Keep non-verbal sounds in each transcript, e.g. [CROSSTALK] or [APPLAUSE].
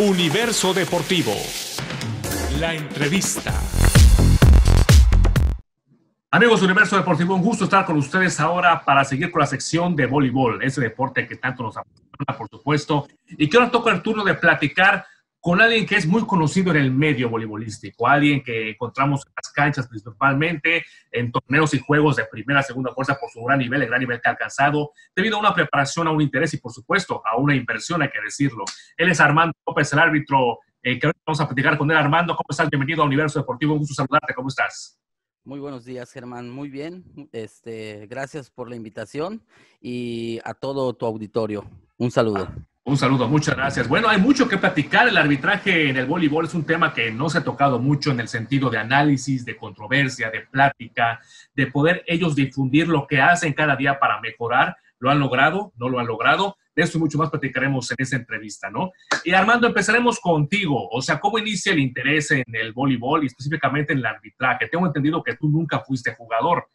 Universo Deportivo. La entrevista. Amigos Universo Deportivo, un gusto estar con ustedes ahora para seguir con la sección de voleibol, ese deporte que tanto nos apasiona, por supuesto, y que ahora toca el turno de platicar con alguien que es muy conocido en el medio voleibolístico, alguien que encontramos en las canchas principalmente, en torneos y juegos de primera, segunda fuerza por su gran nivel, el gran nivel que ha alcanzado, debido a una preparación, a un interés y por supuesto a una inversión, hay que decirlo. Él es Armando López, el árbitro eh, que vamos a platicar con él. Armando, ¿cómo estás? Bienvenido a Universo Deportivo, un gusto saludarte, ¿cómo estás? Muy buenos días, Germán. Muy bien. Este, gracias por la invitación y a todo tu auditorio. Un saludo. Ah, un saludo, muchas gracias. Bueno, hay mucho que platicar. El arbitraje en el voleibol es un tema que no se ha tocado mucho en el sentido de análisis, de controversia, de plática, de poder ellos difundir lo que hacen cada día para mejorar. ¿Lo han logrado? ¿No lo han logrado? De eso mucho más platicaremos en esa entrevista, ¿no? Y Armando, empezaremos contigo. O sea, ¿cómo inicia el interés en el voleibol y específicamente en el arbitraje? Tengo entendido que tú nunca fuiste jugador.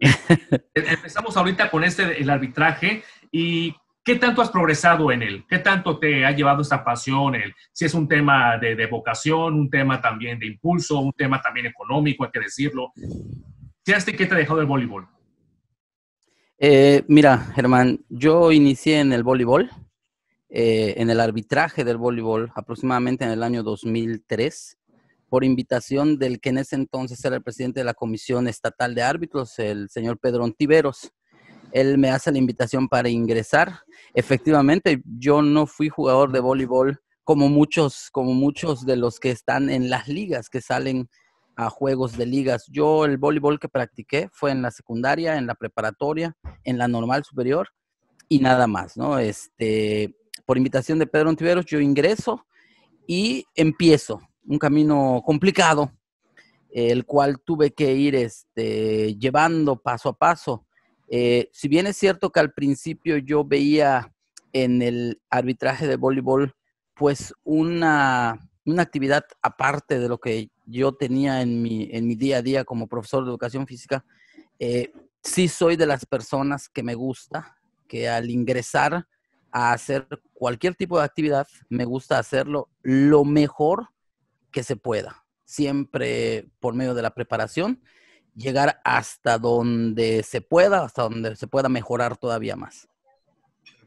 [LAUGHS] Empezamos ahorita con este, el arbitraje y ¿Qué tanto has progresado en él? ¿Qué tanto te ha llevado esta pasión? si es un tema de, vocación, un tema también de impulso, un tema también económico, hay que decirlo. ¿Qué has, qué te ha dejado el voleibol? Eh, mira, Germán, yo inicié en el voleibol, eh, en el arbitraje del voleibol, aproximadamente en el año 2003, por invitación del que en ese entonces era el presidente de la Comisión Estatal de Árbitros, el señor Pedro Ontiveros. Él me hace la invitación para ingresar. Efectivamente, yo no fui jugador de voleibol como muchos, como muchos de los que están en las ligas, que salen a juegos de ligas. Yo el voleibol que practiqué fue en la secundaria, en la preparatoria, en la normal superior y nada más, ¿no? Este, por invitación de Pedro Antiveros yo ingreso y empiezo un camino complicado, el cual tuve que ir este, llevando paso a paso eh, si bien es cierto que al principio yo veía en el arbitraje de voleibol, pues una, actividad aparte de lo que yo tenía en mi, en mi día a día como profesor de educación física, eh, sí soy de las personas que me gusta, que al ingresar a hacer cualquier tipo de actividad, me gusta hacerlo lo mejor que se pueda, siempre por medio de la preparación llegar hasta donde se pueda, hasta donde se pueda mejorar todavía más.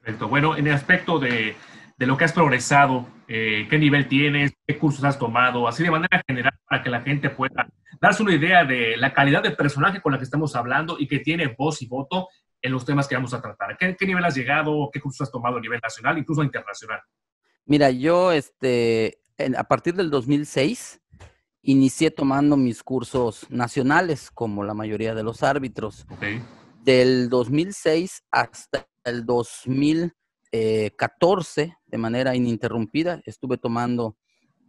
Perfecto. Bueno, en el aspecto de, lo que has progresado, eh, qué nivel tienes, qué cursos has tomado, así de manera general para que la gente pueda darse una idea de la calidad de personaje con la que estamos hablando y que tiene voz y voto en los temas que vamos a tratar. ¿Qué, qué nivel has llegado? ¿Qué cursos has tomado a nivel nacional, incluso internacional? Mira, yo este, a partir del 2006 inicié tomando mis cursos nacionales, como la mayoría de los árbitros. Del 2006 hasta el 2014, eh, de manera ininterrumpida, estuve tomando,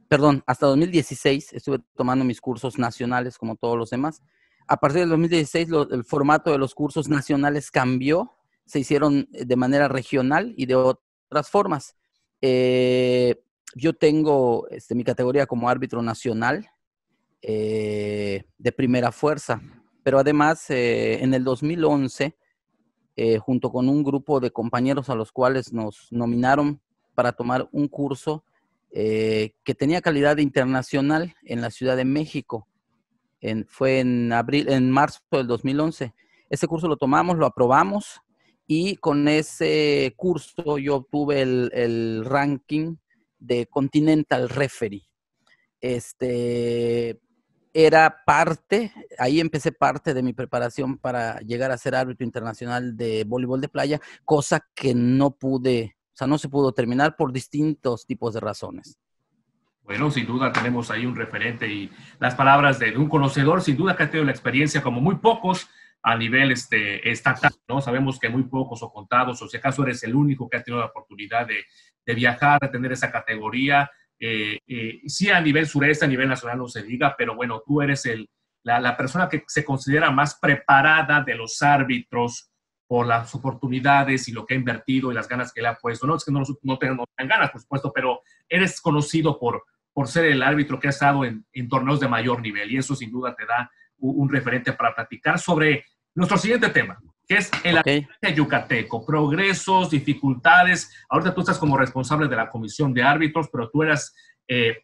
perdón, hasta 2016 estuve tomando mis cursos nacionales como todos los demás. A partir del 2016 el formato de los cursos nacionales cambió, se hicieron de manera regional y de otras formas. Eh, yo tengo este, mi categoría como árbitro nacional eh, de primera fuerza. Pero además, eh, en el 2011, eh, junto con un grupo de compañeros a los cuales nos nominaron para tomar un curso que tenía calidad internacional en la Ciudad de México. fue en, abril, en marzo del 2011. Ese curso lo tomamos, lo aprobamos y con ese curso yo obtuve el, el ranking de Continental Referee. Este, era parte, ahí empecé parte de mi preparación para llegar a ser árbitro internacional de voleibol de playa, cosa que no pude, o sea, no se pudo terminar por distintos tipos de razones. Bueno, sin duda tenemos ahí un referente y las palabras de un conocedor, sin duda que ha tenido la experiencia como muy pocos a nivel este, estatal, ¿no? Sabemos que muy pocos o contados, o si acaso eres el único que ha tenido la oportunidad de, de viajar, de tener esa categoría, eh, eh, sí, a nivel sureste, a nivel nacional no se diga, pero bueno, tú eres el, la, persona que se considera más preparada de los árbitros por las oportunidades y lo que ha invertido y las ganas que le ha puesto. No es que no, no, tengan, ganas, por supuesto, pero eres conocido por, por ser el árbitro que ha estado en, torneos de mayor nivel y eso sin duda te da un referente para platicar sobre nuestro siguiente tema, Qué es el arbitraje yucateco, progresos, dificultades. Ahorita tú estás como responsable de la comisión de árbitros, pero tú eras, eh,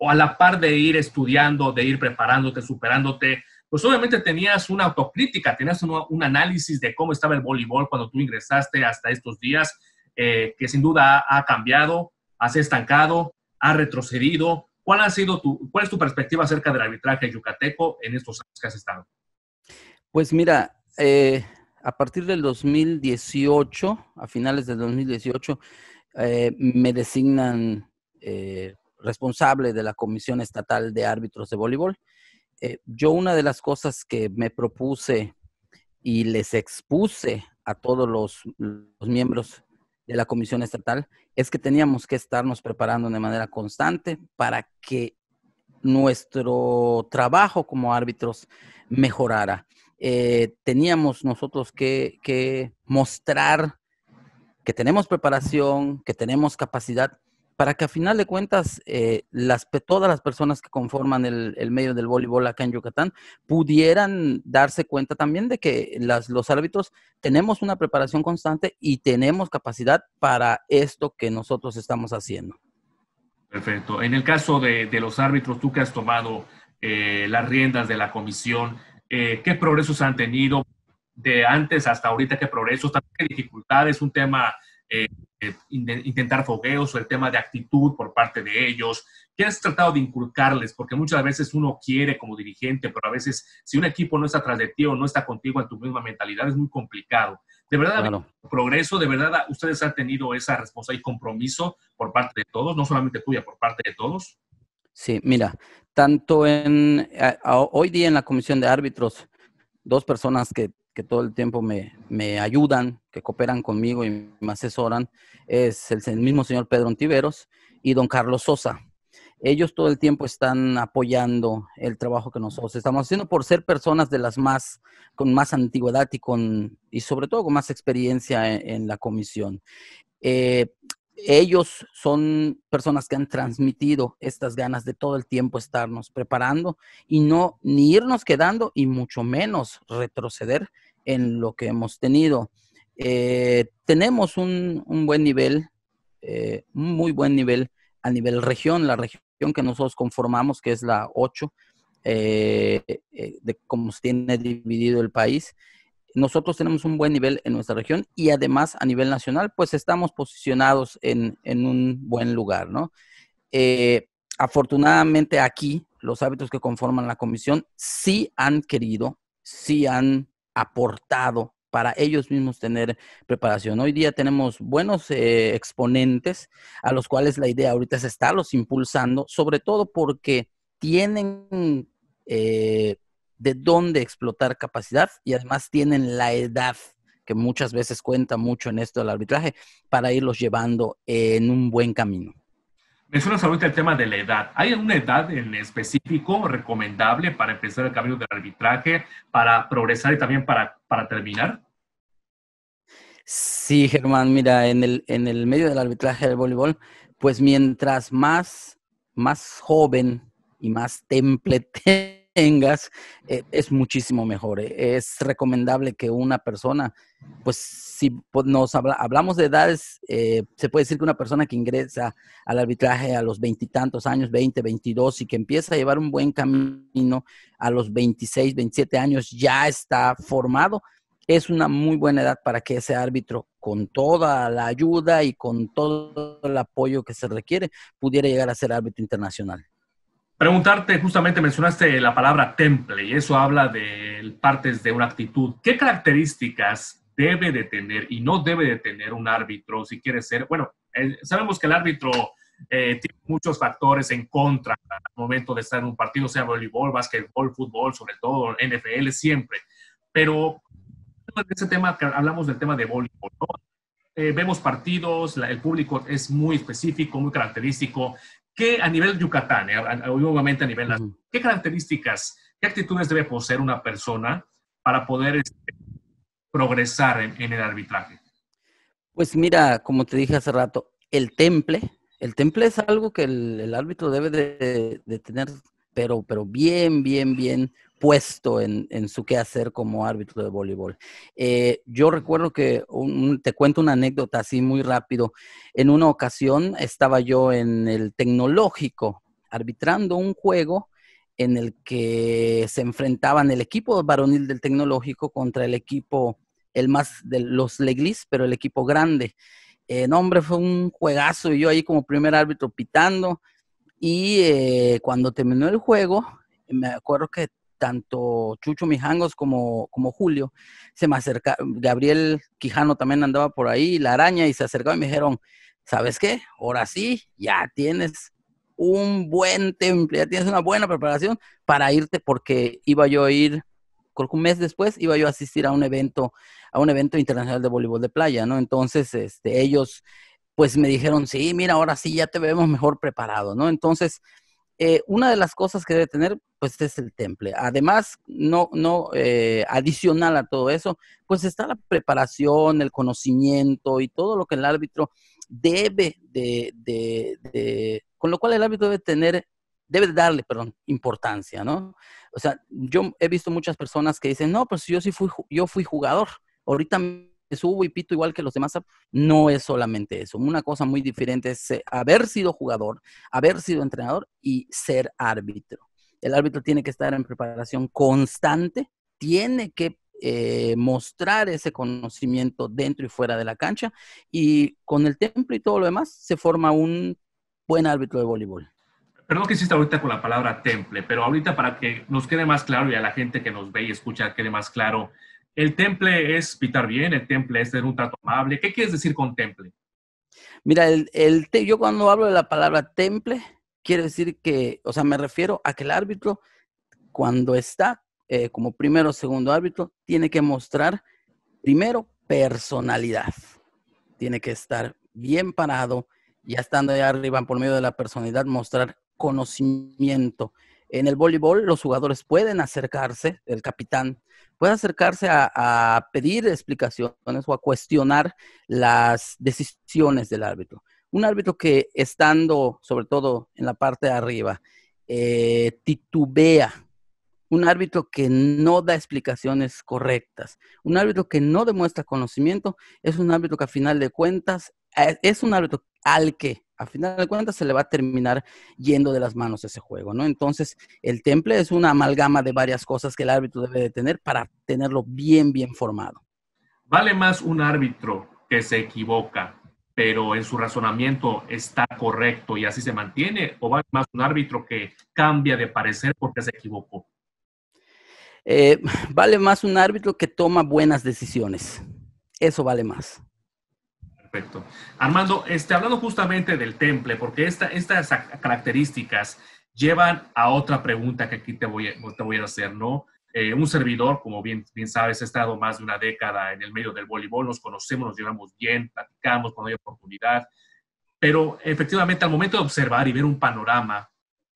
a la par de ir estudiando, de ir preparándote, superándote, pues obviamente tenías una autocrítica, tenías un, análisis de cómo estaba el voleibol cuando tú ingresaste hasta estos días, eh, que sin duda ha, cambiado, has estancado, ha retrocedido. ¿Cuál, ha sido tu, ¿Cuál es tu perspectiva acerca del arbitraje yucateco en estos años que has estado? Pues mira, eh, a partir del 2018, a finales del 2018, eh, me designan eh, responsable de la Comisión Estatal de Árbitros de Voleibol. Eh, yo una de las cosas que me propuse y les expuse a todos los miembros de la Comisión Estatal es que teníamos que estarnos preparando de manera constante para que nuestro trabajo como árbitros mejorara. Eh, teníamos nosotros que, mostrar que tenemos preparación, que tenemos capacidad, para que a final de cuentas eh, las, todas las personas que conforman el, medio del voleibol acá en Yucatán pudieran darse cuenta también de que las, los árbitros tenemos una preparación constante y tenemos capacidad para esto que nosotros estamos haciendo. Perfecto. En el caso de, los árbitros, tú que has tomado eh, las riendas de la comisión, eh, qué progresos han tenido de antes hasta ahorita, qué progresos, qué dificultades, un tema, eh, eh, de intentar fogueos o el tema de actitud por parte de ellos, ¿Qué has tratado de inculcarles? Porque muchas veces uno quiere como dirigente, pero a veces si un equipo no está tras de ti o no está contigo en tu misma mentalidad, es muy complicado. De verdad, progreso, de verdad, ustedes han tenido esa responsabilidad y compromiso por parte de todos, no solamente tuya, por parte de todos. Sí, mira, tanto en hoy día en la comisión de árbitros, dos personas que, todo el tiempo me, ayudan, que cooperan conmigo y me asesoran, es el, mismo señor Pedro Antiveros y don Carlos Sosa. Ellos todo el tiempo están apoyando el trabajo que nosotros estamos haciendo por ser personas de las más, con más antigüedad y con, y sobre todo con más experiencia en, la comisión. Eh, ellos son personas que han transmitido estas ganas de todo el tiempo estarnos preparando y no ni irnos quedando y mucho menos retroceder en lo que hemos tenido. Eh, tenemos un, buen nivel, un eh, muy buen nivel a nivel región, la región que nosotros conformamos, que es la 8, eh, de cómo se tiene dividido el país nosotros tenemos un buen nivel en nuestra región y además a nivel nacional, pues estamos posicionados en, un buen lugar, ¿no? Eh, afortunadamente aquí los hábitos que conforman la comisión sí han querido, sí han aportado para ellos mismos tener preparación. Hoy día tenemos buenos eh, exponentes a los cuales la idea ahorita es estarlos impulsando, sobre todo porque tienen eh, de dónde explotar capacidad y además tienen la edad que muchas veces cuenta mucho en esto del arbitraje para irlos llevando en un buen camino. Me suena ahorita el tema de la edad. ¿Hay una edad en específico recomendable para empezar el camino del arbitraje, para progresar y también para, para terminar? Sí, Germán, mira, en el, en el medio del arbitraje del voleibol, pues mientras más, más joven y más templete [LAUGHS] tengas, eh, es muchísimo mejor. Eh, es recomendable que una persona, pues si nos hablamos de edades, eh, se puede decir que una persona que ingresa al arbitraje a los veintitantos años, 20, 22, y que empieza a llevar un buen camino a los 26, 27 años, ya está formado es una muy buena edad para que ese árbitro, con toda la ayuda y con todo el apoyo que se requiere, pudiera llegar a ser árbitro internacional preguntarte, justamente mencionaste la palabra temple y eso habla de partes de una actitud. ¿Qué características debe de tener y no debe de tener un árbitro si quiere ser, bueno, eh, sabemos que el árbitro eh, tiene muchos factores en contra al momento de estar en un partido, sea voleibol, básquetbol, fútbol, sobre todo NFL, siempre. Pero tema, hablamos del tema de voleibol, eh, vemos partidos, el público es muy específico, muy característico. ¿Qué a nivel Yucatán, eh? obviamente a nivel qué características, qué actitudes debe poseer una persona para poder este, progresar en, el arbitraje? Pues mira, como te dije hace rato, el temple, el temple es algo que el, árbitro debe de, de, tener, pero, pero bien, bien, bien puesto en, en, su quehacer como árbitro de voleibol. Eh, yo recuerdo que, te cuento una anécdota así muy rápido, en una ocasión estaba yo en el tecnológico arbitrando un juego en el que se enfrentaban el equipo varonil del tecnológico contra el equipo, el más de los Leglis, pero el equipo grande. Eh, no, hombre, fue un juegazo y yo ahí como primer árbitro pitando. Y eh, cuando terminó el juego, me acuerdo que tanto Chucho Mijangos como, como Julio se me acercaba, Gabriel Quijano también andaba por ahí, la araña, y se acercaba y me dijeron, ¿sabes qué? Ahora sí, ya tienes un buen temple, ya tienes una buena preparación para irte porque iba yo a ir, creo que un mes después, iba yo a asistir a un evento, a un evento internacional de voleibol de playa, ¿no? Entonces, este, ellos pues me dijeron, sí, mira, ahora sí ya te vemos mejor preparado, ¿no? Entonces, eh, una de las cosas que debe tener, pues es el temple. Además, no, no eh, adicional a todo eso, pues está la preparación, el conocimiento y todo lo que el árbitro debe de, de, de con lo cual el árbitro debe tener, debe darle, perdón, importancia, ¿no? O sea, yo he visto muchas personas que dicen, no, pues yo sí fui, yo fui jugador, ahorita subo y pito igual que los demás. No es solamente eso. Una cosa muy diferente es eh, haber sido jugador, haber sido entrenador y ser árbitro. El árbitro tiene que estar en preparación constante, tiene que eh, mostrar ese conocimiento dentro y fuera de la cancha y con el templo y todo lo demás se forma un buen árbitro de voleibol. Perdón que hiciste ahorita con la palabra temple, pero ahorita para que nos quede más claro y a la gente que nos ve y escucha quede más claro, el temple es pitar bien, el temple es ser un trato amable. ¿Qué quieres decir con temple? Mira, el, yo cuando hablo de la palabra temple, quiero decir que, o sea, me refiero a que el árbitro, cuando está eh, como primero o segundo árbitro, tiene que mostrar primero personalidad. Tiene que estar bien parado, ya estando allá arriba por medio de la personalidad, mostrar conocimiento. En el voleibol los jugadores pueden acercarse, el capitán puede acercarse a, pedir explicaciones o a cuestionar las decisiones del árbitro. Un árbitro que estando, sobre todo en la parte de arriba, eh, titubea, un árbitro que no da explicaciones correctas, un árbitro que no demuestra conocimiento, es un árbitro que al final de cuentas eh, es un árbitro al que a final de cuentas se le va a terminar yendo de las manos ese juego, ¿no? Entonces, el temple es una amalgama de varias cosas que el árbitro debe de tener para tenerlo bien, bien formado. Vale más un árbitro que se equivoca, pero en su razonamiento está correcto y así se mantiene, o vale más un árbitro que cambia de parecer porque se equivocó. Eh, vale más un árbitro que toma buenas decisiones. Eso vale más. Perfecto. Armando, este, hablando justamente del temple, porque estas características llevan a otra pregunta que aquí te voy a, te voy a hacer, ¿no? Eh, un servidor, como bien, bien sabes, ha estado más de una década en el medio del voleibol, nos conocemos, nos llevamos bien, platicamos cuando hay oportunidad, pero efectivamente al momento de observar y ver un panorama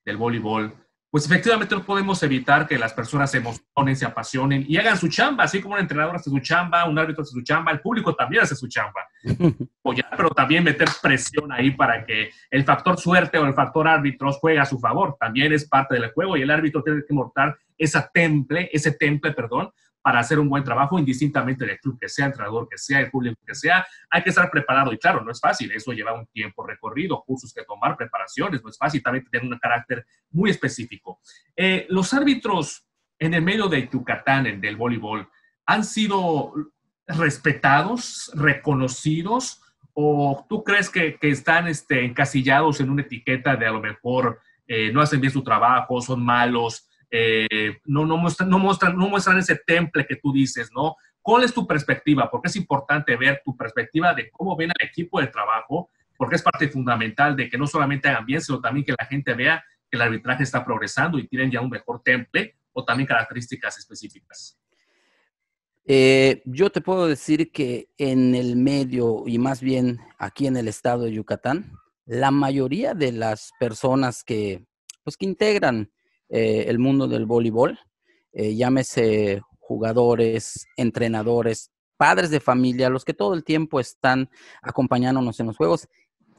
del voleibol, pues efectivamente no podemos evitar que las personas se emocionen, se apasionen y hagan su chamba, así como un entrenador hace su chamba, un árbitro hace su chamba, el público también hace su chamba. [LAUGHS] Pues pero también meter presión ahí para que el factor suerte o el factor árbitros juegue a su favor, también es parte del juego y el árbitro tiene que mortar esa temple, ese temple, perdón, para hacer un buen trabajo, indistintamente del club que sea, entrenador que sea, el público que sea, hay que estar preparado. Y claro, no es fácil, eso lleva un tiempo recorrido, cursos que tomar, preparaciones, no es fácil, también tiene un carácter muy específico. Eh, los árbitros en el medio de Yucatán, del voleibol, han sido respetados, reconocidos, o tú crees que, están este, encasillados en una etiqueta de a lo mejor eh, no hacen bien su trabajo, son malos, eh, no, no, muestran, no, muestran, no muestran ese temple que tú dices, ¿no? ¿Cuál es tu perspectiva? Porque es importante ver tu perspectiva de cómo ven al equipo de trabajo, porque es parte fundamental de que no solamente hagan bien, sino también que la gente vea que el arbitraje está progresando y tienen ya un mejor temple o también características específicas. Eh, yo te puedo decir que en el medio y más bien aquí en el estado de Yucatán, la mayoría de las personas que, pues, que integran eh, el mundo del voleibol, eh, llámese jugadores, entrenadores, padres de familia, los que todo el tiempo están acompañándonos en los juegos,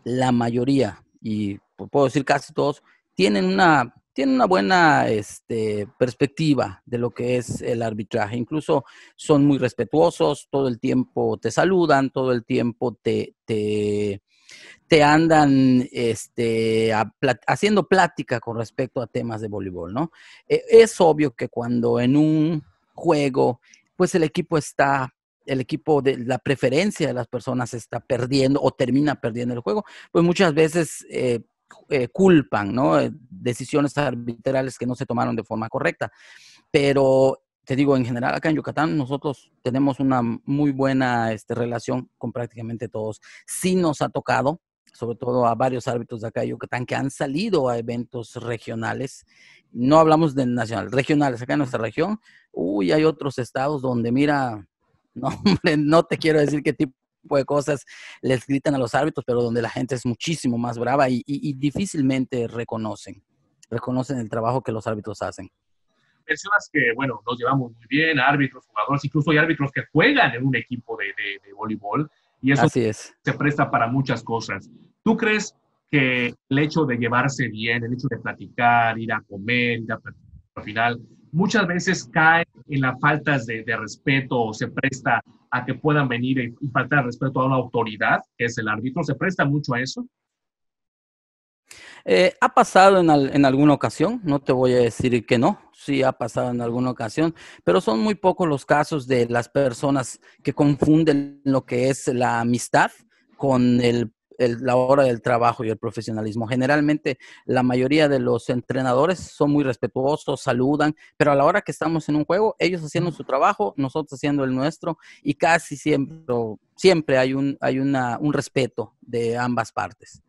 la mayoría, y puedo decir casi todos, tienen una, tienen una buena este, perspectiva de lo que es el arbitraje. Incluso son muy respetuosos, todo el tiempo te saludan, todo el tiempo te, te te andan este, haciendo plática con respecto a temas de voleibol, ¿no? E, es obvio que cuando en un juego, pues el equipo está el equipo de la preferencia de las personas está perdiendo o termina perdiendo el juego, pues muchas veces eh, eh, culpan, ¿no? Eh, decisiones arbitrales que no se tomaron de forma correcta. Pero te digo, en general acá en Yucatán nosotros tenemos una muy buena este, relación con prácticamente todos. Sí nos ha tocado, sobre todo a varios árbitros de acá en Yucatán que han salido a eventos regionales. No hablamos de nacional, regionales, acá en nuestra región. Uy, hay otros estados donde, mira, no, [LAUGHS] hombre, no te quiero decir qué tipo de cosas les gritan a los árbitros, pero donde la gente es muchísimo más brava y, y difícilmente reconocen, reconocen el trabajo que los árbitros hacen personas que, bueno, nos llevamos muy bien, árbitros, jugadores, incluso hay árbitros que juegan en un equipo de, voleibol y eso se presta para muchas cosas. ¿Tú crees que el hecho de llevarse bien, el hecho de platicar, ir a comer, ir a al final, muchas veces cae en las faltas de, de, respeto o se presta a que puedan venir y, faltar respeto a una autoridad, que es el árbitro, se presta mucho a eso? Eh, ha pasado en, alguna ocasión, no te voy a decir que no, sí ha pasado en alguna ocasión, pero son muy pocos los casos de las personas que confunden lo que es la amistad con la hora del trabajo y el profesionalismo. Generalmente la mayoría de los entrenadores son muy respetuosos, saludan, pero a la hora que estamos en un juego, ellos haciendo su trabajo, nosotros haciendo el nuestro y casi siempre, siempre hay, un respeto de ambas partes.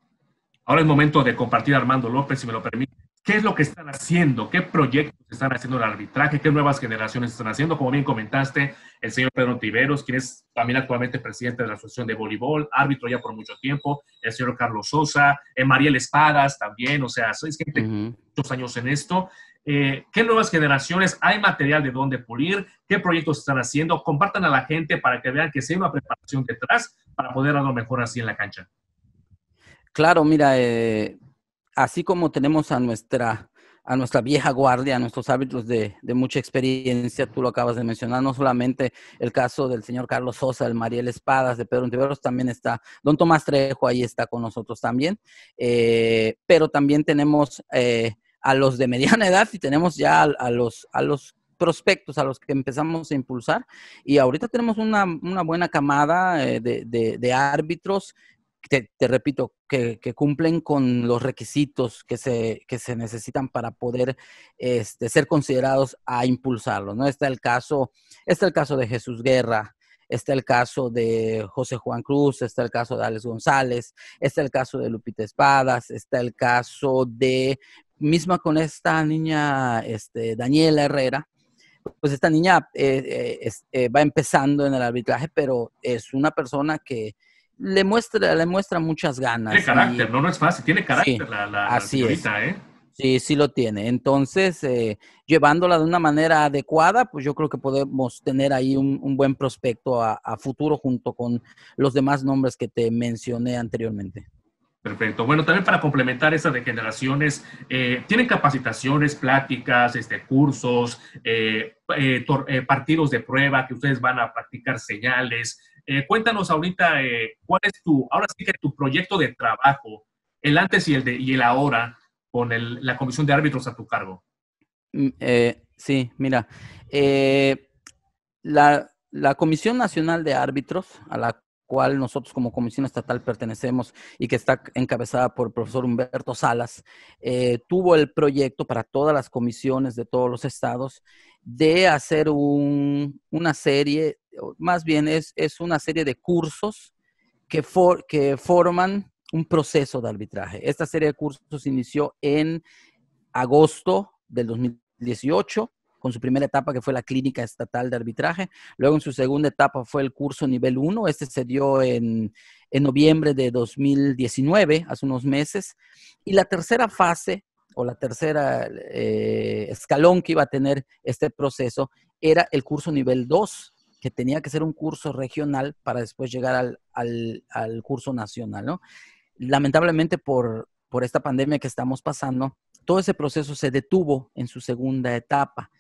Ahora es momento de compartir, Armando López, si me lo permite, qué es lo que están haciendo, qué proyectos están haciendo el arbitraje, qué nuevas generaciones están haciendo. Como bien comentaste, el señor Pedro Tiveros, quien es también actualmente presidente de la Asociación de Voleibol, árbitro ya por mucho tiempo, el señor Carlos Sosa, eh, Mariel Espadas también, o sea, sois gente uh muchos años en esto. Eh, ¿Qué nuevas generaciones? ¿Hay material de dónde pulir? ¿Qué proyectos están haciendo? Compartan a la gente para que vean que se hay una preparación detrás para poder hacerlo mejor así en la cancha. Claro, mira, eh, así como tenemos a nuestra, a nuestra vieja guardia, a nuestros árbitros de, mucha experiencia, tú lo acabas de mencionar, no solamente el caso del señor Carlos Sosa, el Mariel Espadas, de Pedro Entiveros, también está don Tomás Trejo, ahí está con nosotros también, eh, pero también tenemos eh, a los de [LAUGHS] mediana edad y tenemos ya a, los, a los prospectos a los que empezamos a impulsar. Y ahorita tenemos una, buena camada de, árbitros te, te repito, que, cumplen con los requisitos que se, que se necesitan para poder este, ser considerados a impulsarlo. ¿no? Está, el caso, está el caso de Jesús Guerra, está el caso de José Juan Cruz, está el caso de Alex González, está el caso de Lupita Espadas, está el caso de, misma con esta niña, este, Daniela Herrera, pues esta niña eh, eh, eh, va empezando en el arbitraje, pero es una persona que le muestra, le muestra muchas ganas. Tiene carácter, no, no es fácil, tiene carácter la, la, ¿eh? Sí, sí lo tiene. Entonces, eh, llevándola de una manera adecuada, pues yo creo que podemos tener ahí un, buen prospecto a, futuro junto con los demás nombres que te mencioné anteriormente. Perfecto. Bueno, también para complementar esas degeneraciones, eh, ¿tienen capacitaciones, pláticas, este, cursos, eh, partidos de prueba que ustedes van a practicar señales, eh, cuéntanos ahorita eh, cuál es tu, ahora sí que tu proyecto de trabajo, el antes y el, de, y el ahora con la comisión de árbitros a tu cargo. Mm, eh, sí, mira, la, Comisión Nacional de Árbitros, a la cual nosotros como Comisión Estatal pertenecemos y que está encabezada por el profesor Humberto Salas, tuvo el proyecto para todas las comisiones de todos los estados de hacer una serie, más bien es, una serie de cursos que, forman un proceso de arbitraje. Esta serie de cursos inició en agosto del 2018 con su primera etapa que fue la clínica estatal de arbitraje, luego en su segunda etapa fue el curso nivel 1, este se dio en noviembre de 2019, hace unos meses, y la tercera fase o la tercera eh, escalón que iba a tener este proceso era el curso nivel 2, que tenía que ser un curso regional para después llegar al, curso nacional, Lamentablemente por, esta pandemia que estamos pasando, todo ese proceso se detuvo en su segunda etapa.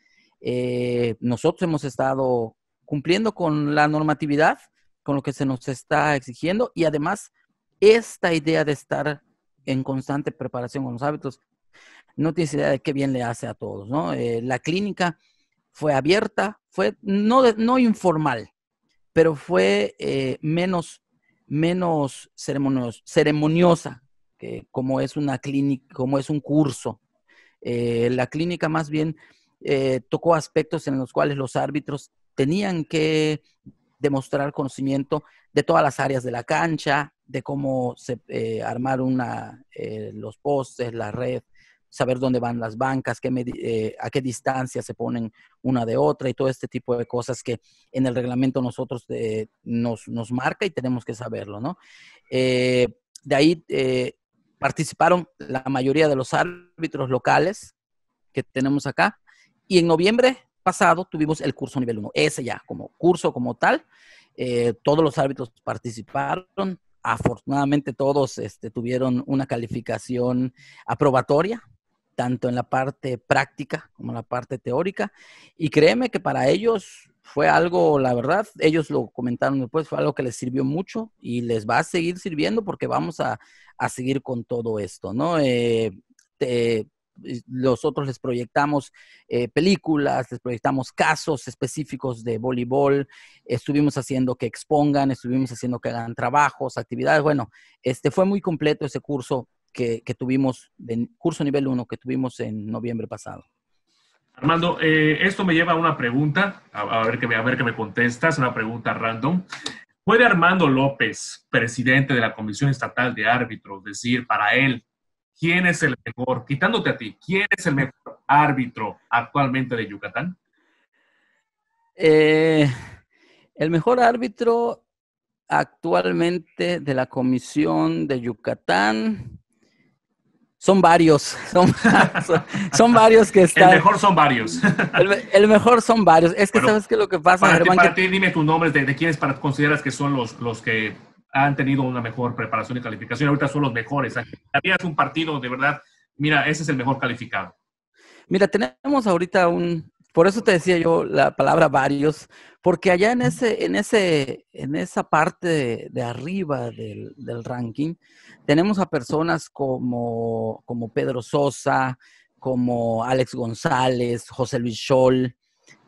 Eh, nosotros hemos estado cumpliendo con la normatividad, con lo que se nos está exigiendo y además esta idea de estar en constante preparación con los hábitos no tienes idea de qué bien le hace a todos, ¿no? Eh, la clínica fue abierta, fue no, no informal, pero fue eh, menos, menos ceremoniosa que como es una clínica, como es un curso. Eh, la clínica más bien tocó aspectos en los cuales los árbitros tenían que demostrar conocimiento de todas las áreas de la cancha, de cómo se armar una, los postes, la red, saber dónde van las bancas, qué eh, a qué distancia se ponen una de otra y todo este tipo de cosas que en el reglamento nosotros eh, nos, marca y tenemos que saberlo, ¿no? Eh, de ahí participaron la mayoría de los árbitros locales que tenemos acá y en noviembre pasado tuvimos el curso nivel 1, ese ya como curso como tal, todos los árbitros participaron, afortunadamente todos este, tuvieron una calificación aprobatoria tanto en la parte práctica como en la parte teórica. Y créeme que para ellos fue algo, la verdad, ellos lo comentaron después, fue algo que les sirvió mucho y les va a seguir sirviendo porque vamos a, seguir con todo esto, ¿no? Eh, nosotros les proyectamos eh, películas, les proyectamos casos específicos de voleibol, estuvimos haciendo que expongan, estuvimos haciendo que hagan trabajos, actividades. Bueno, este fue muy completo ese curso que, tuvimos, de curso nivel 1 que tuvimos en noviembre pasado. Armando, eh, esto me lleva a una pregunta, a, ver que me, a ver que me contestas, una pregunta random. ¿Puede Armando López, presidente de la Comisión Estatal de Árbitros, decir para él quién es el mejor, quitándote a ti, quién es el mejor árbitro actualmente de Yucatán? Eh, el mejor árbitro actualmente de la Comisión de Yucatán [LAUGHS] Son varios, son, son, varios que están. El mejor son varios. El, mejor son varios. Es que sabes que lo que pasa, para Germán. Ti, para dime tu nombre de, de quiénes para, consideras que son los, los que han tenido una mejor preparación y calificación. Ahorita son los mejores. Habías ¿eh? un partido, de verdad, mira, ese es el mejor calificado. Mira, tenemos ahorita un, por eso te decía yo la palabra varios, porque allá en ese, en ese, en esa parte de, arriba del, ranking, tenemos a personas como, como Pedro Sosa, como Alex González, José Luis Scholl,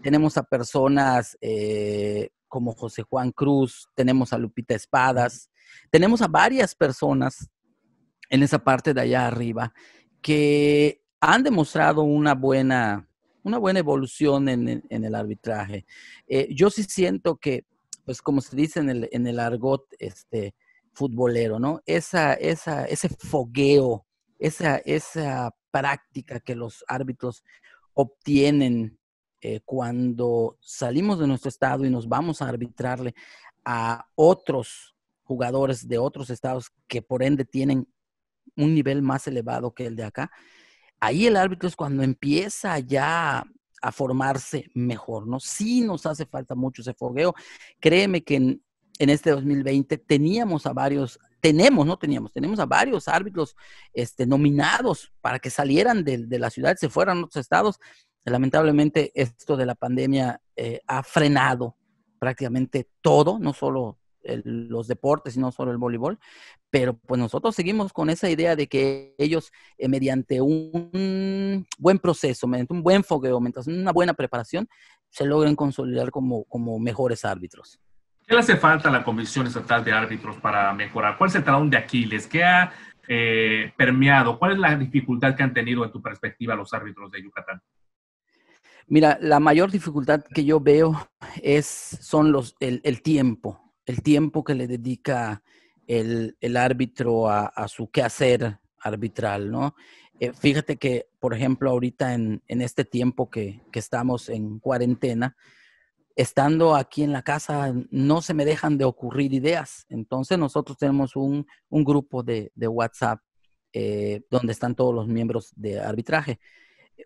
tenemos a personas eh, como José Juan Cruz, tenemos a Lupita Espadas, tenemos a varias personas en esa parte de allá arriba que han demostrado una buena una buena evolución en, el arbitraje. Eh, yo sí siento que, pues como se dice en el, argot este, futbolero, ¿no? Esa, esa, ese fogueo, esa, esa práctica que los árbitros obtienen eh, cuando salimos de nuestro estado y nos vamos a arbitrarle a otros jugadores de otros estados que por ende tienen un nivel más elevado que el de acá, ahí el árbitro es cuando empieza ya a formarse mejor, ¿no? Sí nos hace falta mucho ese fogueo. Créeme que en, este 2020 teníamos a varios, tenemos, no teníamos, tenemos a varios árbitros este, nominados para que salieran de, la ciudad, se fueran a otros estados. Lamentablemente esto de la pandemia eh, ha frenado prácticamente todo, no solo los deportes y no solo el voleibol, pero pues nosotros seguimos con esa idea de que ellos eh, mediante un, buen proceso, mediante un buen fogueo, mediante una buena preparación, se logren consolidar como, como mejores árbitros. ¿Qué le hace falta a la Comisión Estatal de Árbitros para mejorar? ¿Cuál es el talón de Aquiles? ¿Qué ha eh, permeado? ¿Cuál es la dificultad que han tenido en tu perspectiva los árbitros de Yucatán? Mira, la mayor dificultad que yo veo es, son los, el, el tiempo el tiempo que le dedica el, árbitro a, su quehacer arbitral, ¿no? Eh, fíjate que, por ejemplo, ahorita en, este tiempo que, estamos en cuarentena, estando aquí en la casa, no se me dejan de ocurrir ideas. Entonces nosotros tenemos un, un grupo de, WhatsApp eh, donde están todos los miembros de arbitraje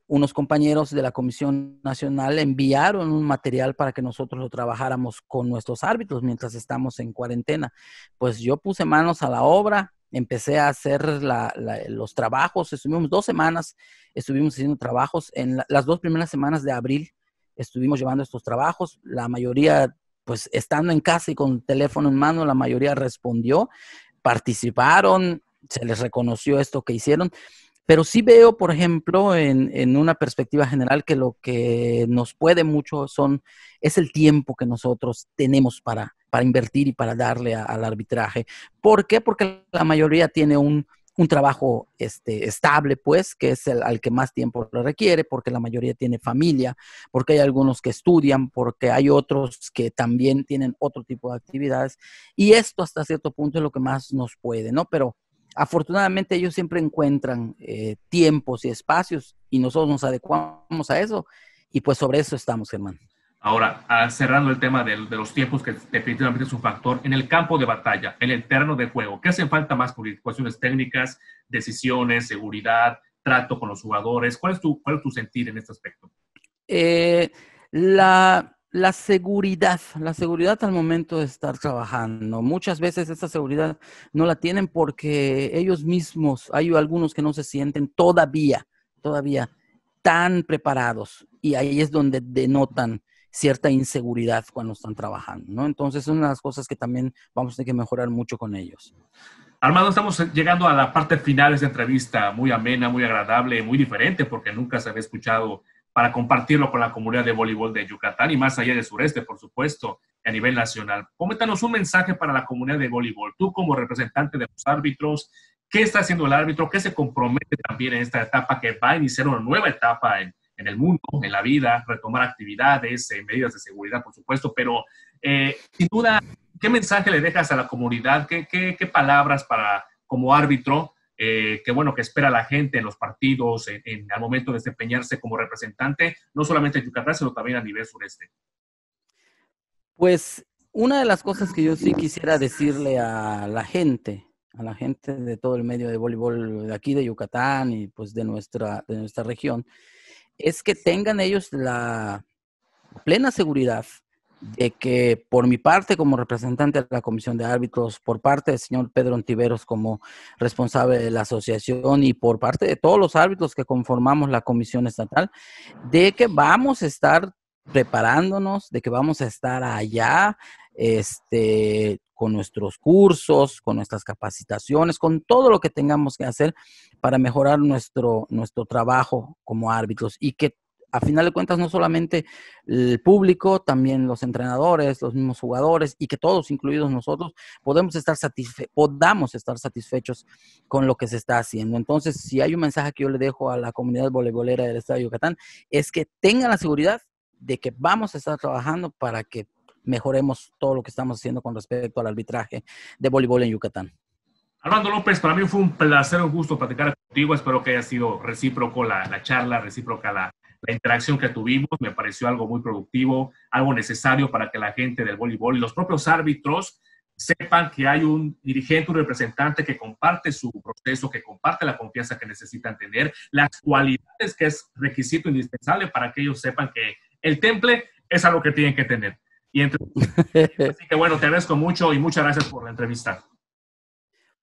unos compañeros de la Comisión Nacional enviaron un material para que nosotros lo trabajáramos con nuestros árbitros mientras estamos en cuarentena. Pues yo puse manos a la obra, empecé a hacer los trabajos, estuvimos dos semanas, estuvimos haciendo trabajos, en las dos primeras semanas de abril estuvimos llevando estos trabajos, la mayoría pues estando en casa y con teléfono en mano, la mayoría respondió, participaron, se les reconoció esto que hicieron pero sí veo, por ejemplo, en, una perspectiva general que lo que nos puede mucho son, es el tiempo que nosotros tenemos para, para invertir y para darle al arbitraje. ¿Por qué? Porque la mayoría tiene un, trabajo este, estable, pues, que es el, al que más tiempo lo requiere, porque la mayoría tiene familia, porque hay algunos que estudian, porque hay otros que también tienen otro tipo de actividades. Y esto hasta cierto punto es lo que más nos puede, ¿no? Pero afortunadamente ellos siempre encuentran eh, tiempos y espacios y nosotros nos adecuamos a eso y pues sobre eso estamos, Germán. Ahora, ah, cerrando el tema de, los tiempos, que definitivamente es un factor, en el campo de batalla, en el terreno de juego, ¿qué hacen falta más por cuestiones técnicas, decisiones, seguridad, trato con los jugadores? ¿Cuál es tu, cuál tu sentir en este aspecto? Eh, la, la seguridad, la seguridad al momento de estar trabajando. Muchas veces esa seguridad no la tienen porque ellos mismos, hay algunos que no se sienten todavía, todavía tan preparados y ahí es donde denotan cierta inseguridad cuando están trabajando, ¿no? Entonces, es una de las cosas que también vamos a tener que mejorar mucho con ellos. Armando, estamos llegando a la parte final de esta entrevista, muy amena, muy agradable, muy diferente, porque nunca se había escuchado para compartirlo con la comunidad de voleibol de Yucatán y más allá de sureste, por supuesto, a nivel nacional. Coméntanos un mensaje para la comunidad de voleibol. Tú como representante de los árbitros, ¿qué está haciendo el árbitro? ¿Qué se compromete también en esta etapa que va a iniciar una nueva etapa en, el mundo, en la vida, retomar actividades, eh, medidas de seguridad, por supuesto, pero eh, sin duda, ¿qué mensaje le dejas a la comunidad? ¿Qué, qué palabras para como árbitro eh, que bueno, que espera la gente en los partidos, en, al momento de desempeñarse como representante, no solamente en Yucatán, sino también a nivel sureste? Pues una de las cosas que yo sí quisiera decirle a la gente, a la gente de todo el medio de voleibol de aquí de Yucatán y pues de de nuestra región, es que tengan ellos la plena seguridad de que por mi parte como representante de la Comisión de Árbitros, por parte del señor Pedro Antiveros como responsable de la asociación y por parte de todos los árbitros que conformamos la Comisión Estatal, de que vamos a estar preparándonos, de que vamos a estar allá este, con nuestros cursos, con nuestras capacitaciones, con todo lo que tengamos que hacer para mejorar nuestro, nuestro trabajo como árbitros y que a final de cuentas no solamente el público, también los entrenadores, los mismos jugadores y que todos, incluidos nosotros, podemos estar podamos estar satisfechos con lo que se está haciendo. Entonces, si hay un mensaje que yo le dejo a la comunidad voleibolera del Estado de Yucatán, es que tengan la seguridad de que vamos a estar trabajando para que mejoremos todo lo que estamos haciendo con respecto al arbitraje de voleibol en Yucatán. Armando López, para mí fue un placer, un gusto platicar contigo. Espero que haya sido recíproco la charla, recíproca la, la interacción que tuvimos me pareció algo muy productivo, algo necesario para que la gente del voleibol y los propios árbitros sepan que hay un dirigente, un representante que comparte su proceso, que comparte la confianza que necesitan tener, las cualidades que es requisito indispensable para que ellos sepan que el temple es algo que tienen que tener. Y [LAUGHS] Así que bueno, te agradezco mucho y muchas gracias por la entrevista.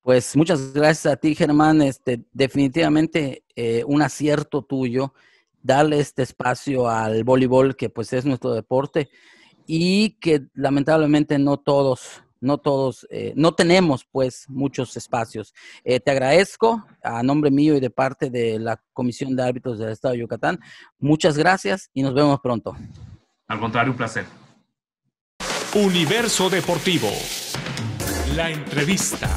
Pues muchas gracias a ti, Germán. Este, definitivamente eh, un acierto tuyo darle este espacio al voleibol, que pues es nuestro deporte, y que lamentablemente no todos, no todos, eh, no tenemos pues muchos espacios. Eh, te agradezco a nombre mío y de parte de la Comisión de Árbitros del Estado de Yucatán. Muchas gracias y nos vemos pronto. Al contrario, un placer. Universo Deportivo. La entrevista.